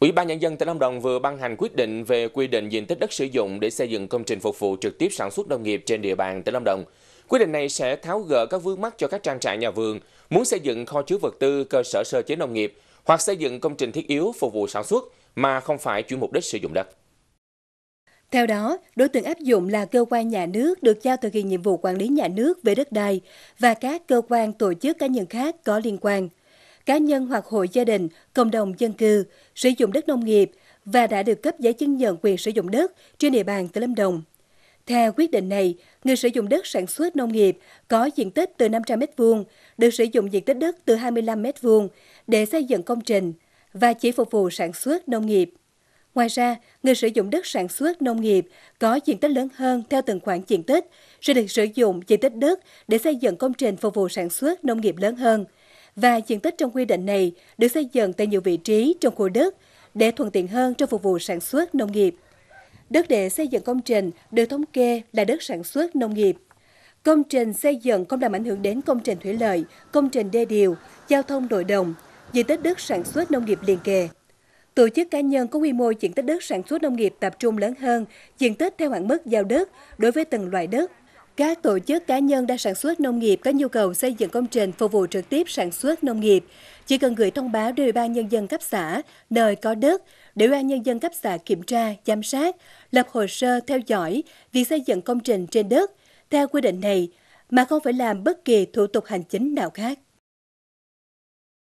Ủy ban Nhân dân tỉnh Lâm Đồng vừa ban hành quyết định về quy định diện tích đất sử dụng để xây dựng công trình phục vụ trực tiếp sản xuất nông nghiệp trên địa bàn tỉnh Lâm Đồng. Quyết định này sẽ tháo gỡ các vướng mắc cho các trang trại nhà vườn muốn xây dựng kho chứa vật tư, cơ sở sơ chế nông nghiệp hoặc xây dựng công trình thiết yếu phục vụ sản xuất mà không phải chuyển mục đích sử dụng đất. Theo đó, đối tượng áp dụng là cơ quan nhà nước được giao thực hiện nhiệm vụ quản lý nhà nước về đất đai và các cơ quan tổ chức cá nhân khác có liên quan – cá nhân hoặc hội gia đình, cộng đồng dân cư sử dụng đất nông nghiệp và đã được cấp giấy chứng nhận quyền sử dụng đất trên địa bàn tỉnh Lâm Đồng. Theo quyết định này, người sử dụng đất sản xuất nông nghiệp có diện tích từ 500 m2 được sử dụng diện tích đất từ 25 m2 để xây dựng công trình và chỉ phục vụ sản xuất nông nghiệp. Ngoài ra, người sử dụng đất sản xuất nông nghiệp có diện tích lớn hơn theo từng khoản diện tích sẽ được sử dụng diện tích đất để xây dựng công trình phục vụ sản xuất nông nghiệp lớn hơn – và diện tích trong quy định này được xây dựng tại nhiều vị trí trong khu đất để thuận tiện hơn cho phục vụ sản xuất nông nghiệp. Đất để xây dựng công trình được thống kê là đất sản xuất nông nghiệp. Công trình xây dựng không làm ảnh hưởng đến công trình thủy lợi, công trình đê điều, giao thông nội đồng, diện tích đất sản xuất nông nghiệp liền kề. Tổ chức cá nhân có quy mô diện tích đất sản xuất nông nghiệp tập trung lớn hơn diện tích theo hạn mức giao đất đối với từng loại đất các tổ chức cá nhân đang sản xuất nông nghiệp có nhu cầu xây dựng công trình phục vụ trực tiếp sản xuất nông nghiệp, chỉ cần gửi thông báo đến Ủy ban nhân dân cấp xã nơi có đất để Ủy ban nhân dân cấp xã kiểm tra, giám sát, lập hồ sơ theo dõi việc xây dựng công trình trên đất theo quy định này mà không phải làm bất kỳ thủ tục hành chính nào khác.